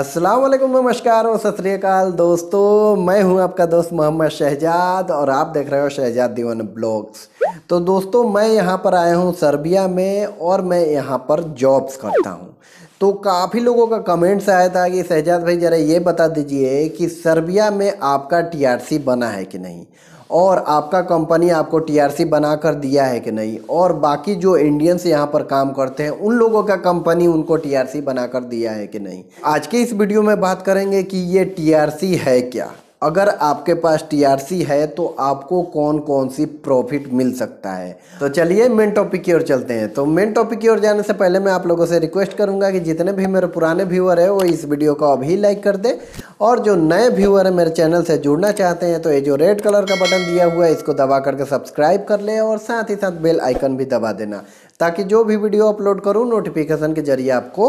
असलम नमस्कार और सत दोस्तों मैं हूं आपका दोस्त मोहम्मद शहजाद और आप देख रहे हो शहजाद दीवन ब्लॉग्स तो दोस्तों मैं यहां पर आया हूं सर्बिया में और मैं यहां पर जॉब्स करता हूं तो काफ़ी लोगों का कमेंट्स आया था कि शहजाद भाई ज़रा ये बता दीजिए कि सर्बिया में आपका टीआरसी बना है कि नहीं और आपका कंपनी आपको टीआरसी बना कर दिया है कि नहीं और बाकी जो इंडियंस यहाँ पर काम करते हैं उन लोगों का कंपनी उनको टीआरसी बना कर दिया है कि नहीं आज के इस वीडियो में बात करेंगे कि ये टीआरसी है क्या अगर आपके पास टीआरसी है तो आपको कौन कौन सी प्रॉफिट मिल सकता है तो चलिए मेन टॉपिक की ओर चलते हैं तो मेन टॉपिक की ओर जाने से पहले मैं आप लोगों से रिक्वेस्ट करूंगा कि जितने भी मेरे पुराने व्यूअर है वो इस वीडियो को अभी लाइक कर दे और जो नए व्यूअर है मेरे चैनल से जुड़ना चाहते हैं तो ये जो रेड कलर का बटन दिया हुआ है इसको दबा करके सब्सक्राइब कर ले और साथ ही साथ बेल आइकन भी दबा देना ताकि जो भी वीडियो अपलोड करूँ नोटिफिकेशन के जरिए आपको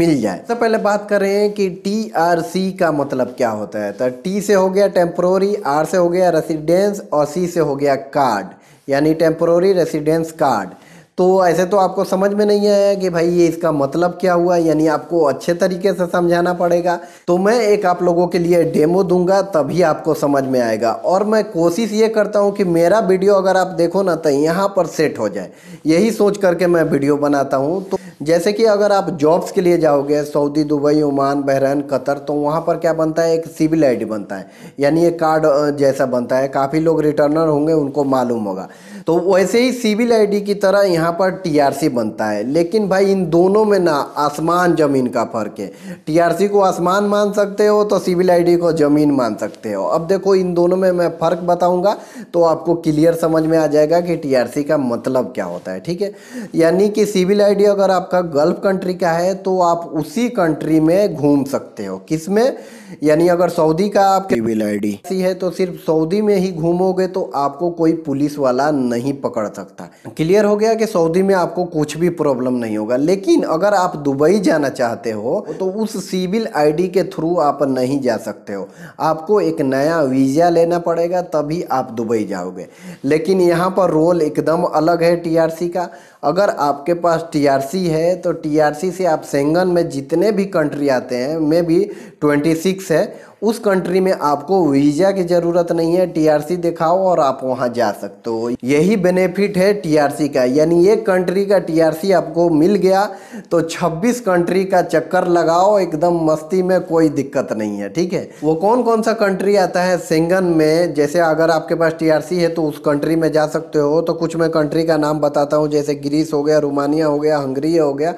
मिल जाए सबसे पहले बात कर रहे हैं कि टी का मतलब क्या होता है तो टी से हो गया टेम्प्रोरी आर से हो गया रेसिडेंस और सी से हो गया कार्ड यानी टेम्प्रोरी रेसिडेंस कार्ड तो ऐसे तो आपको समझ में नहीं आया कि भाई ये इसका मतलब क्या हुआ यानी आपको अच्छे तरीके से समझाना पड़ेगा तो मैं एक आप लोगों के लिए डेमो दूंगा तभी आपको समझ में आएगा और मैं कोशिश ये करता हूँ कि मेरा वीडियो अगर आप देखो ना तो यहाँ पर सेट हो जाए यही सोच करके मैं वीडियो बनाता हूँ तो जैसे कि अगर आप जॉब्स के लिए जाओगे Saudi Dubai Oman Bahrain Qatar तो वहाँ पर क्या बनता है एक सिविल आई बनता है यानी एक कार्ड जैसा बनता है काफ़ी लोग रिटर्नर होंगे उनको मालूम होगा तो वैसे ही सिविल आईडी की तरह यहाँ पर टीआरसी बनता है लेकिन भाई इन दोनों में ना आसमान ज़मीन का फ़र्क है टीआरसी को आसमान मान सकते हो तो सिविल आईडी को ज़मीन मान सकते हो अब देखो इन दोनों में मैं फ़र्क बताऊँगा तो आपको क्लियर समझ में आ जाएगा कि टीआरसी का मतलब क्या होता है ठीक है यानी कि सिविल आईडी अगर आपका गल्फ कंट्री का है तो आप उसी कंट्री में घूम सकते हो किस में यानी अगर सऊदी का आप सिविल आईडी है तो सिर्फ सऊदी में ही घूमोगे तो आपको कोई पुलिस वाला नहीं नहीं पकड़ सकता क्लियर हो गया कि सऊदी में आपको कुछ भी प्रॉब्लम नहीं होगा लेकिन अगर आप दुबई जाना चाहते हो तो उस सिविल आईडी के थ्रू आप नहीं जा सकते हो आपको एक नया वीज़ा लेना पड़ेगा तभी आप दुबई जाओगे लेकिन यहाँ पर रोल एकदम अलग है टी का अगर आपके पास टी है तो टी से आप सेंगन में जितने भी कंट्री आते हैं में भी ट्वेंटी है उस कंट्री में आपको वीज़ा की ज़रूरत नहीं है टीआरसी दिखाओ और आप वहां जा सकते हो यही बेनिफिट है टीआरसी का यानी एक कंट्री का टीआरसी आपको मिल गया तो 26 कंट्री का चक्कर लगाओ एकदम मस्ती में कोई दिक्कत नहीं है ठीक है वो कौन कौन सा कंट्री आता है सेंगन में जैसे अगर आपके पास टीआरसी है तो उस कंट्री में जा सकते हो तो कुछ मैं कंट्री का नाम बताता हूँ जैसे ग्रीस हो गया रोमानिया हो गया हंगरी हो गया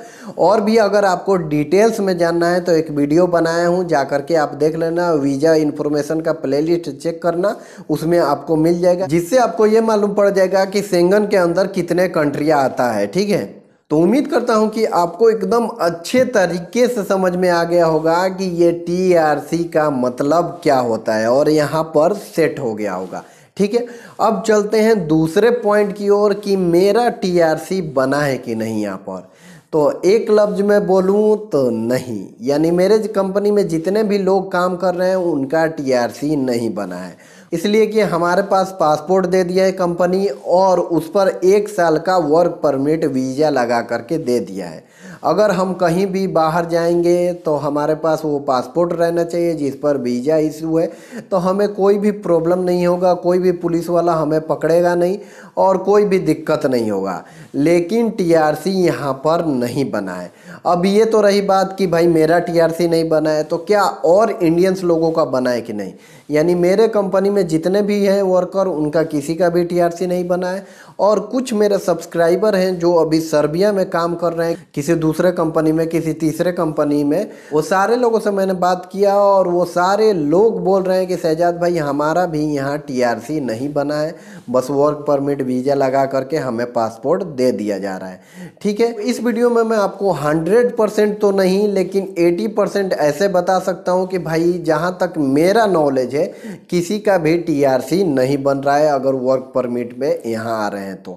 और भी अगर आपको डिटेल्स में जानना है तो एक वीडियो बनाया हूँ जा करके आप देख लेना वीज़ा इन्फॉर्मेशन का प्लेलिस्ट चेक करना उसमें आपको मिल जाएगा जिससे आपको ये मालूम पड़ जाएगा कि सेंगन के अंदर कितने कंट्रियाँ आता है ठीक है तो उम्मीद करता हूं कि आपको एकदम अच्छे तरीके से समझ में आ गया होगा कि ये टी का मतलब क्या होता है और यहाँ पर सेट हो गया होगा ठीक है अब चलते हैं दूसरे पॉइंट की ओर कि मेरा टी बना है कि नहीं यहाँ पर तो एक लफ्ज में बोलूँ तो नहीं यानी मेरे कंपनी में जितने भी लोग काम कर रहे हैं उनका टीआरसी नहीं बना है इसलिए कि हमारे पास पासपोर्ट दे दिया है कंपनी और उस पर एक साल का वर्क परमिट वीज़ा लगा करके दे दिया है अगर हम कहीं भी बाहर जाएंगे तो हमारे पास वो पासपोर्ट रहना चाहिए जिस पर वीज़ा इशू है तो हमें कोई भी प्रॉब्लम नहीं होगा कोई भी पुलिस वाला हमें पकड़ेगा नहीं और कोई भी दिक्कत नहीं होगा लेकिन टीआरसी यहाँ पर नहीं बना है अब ये तो रही बात कि भाई मेरा टीआरसी नहीं बना है तो क्या और इंडियंस लोगों का बना है कि नहीं यानी मेरे कंपनी में जितने भी हैं वर्कर उनका किसी का भी टीआरसी नहीं बना है और कुछ मेरे सब्सक्राइबर हैं जो अभी सर्बिया में काम कर रहे हैं किसी दूसरे कंपनी में किसी तीसरे कंपनी में वो सारे लोगों से मैंने बात किया और वो सारे लोग बोल रहे हैं कि शहजाद भाई हमारा भी यहाँ टीआरसी नहीं बना है बस वर्क परमिट वीज़ा लगा करके हमें पासपोर्ट दे दिया जा रहा है ठीक है इस वीडियो में मैं आपको हंड्रेड परसेंट तो नहीं लेकिन एटी परसेंट ऐसे बता सकता हूँ कि भाई जहाँ तक मेरा नॉलेज है किसी का भी टी नहीं बन रहा है अगर वर्क परमिट में यहाँ आ रहे हैं तो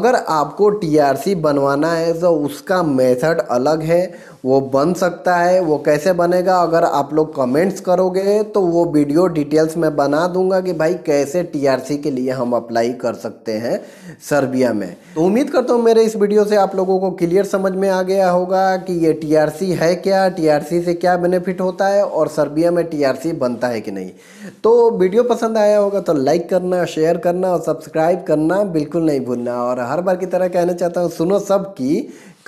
अगर आपको टीआरसी बनवाना है तो उसका मैसेज मेथड अलग है वो बन सकता है वो कैसे बनेगा अगर आप लोग कमेंट्स करोगे तो वो वीडियो डिटेल्स में बना दूंगा कि भाई कैसे टीआरसी के लिए हम अप्लाई कर सकते हैं सर्बिया में तो उम्मीद करता हूँ मेरे इस वीडियो से आप लोगों को क्लियर समझ में आ गया होगा कि ये टीआरसी है क्या टीआरसी से क्या बेनिफिट होता है और सर्बिया में टीआरसी बनता है कि नहीं तो वीडियो पसंद आया होगा तो लाइक करना शेयर करना और सब्सक्राइब करना बिल्कुल नहीं भूलना और हर बार की तरह कहना चाहता हूँ सुनो सब की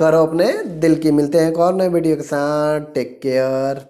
करो अपने दिल की मिलते हैं एक और नए वीडियो के साथ टेक केयर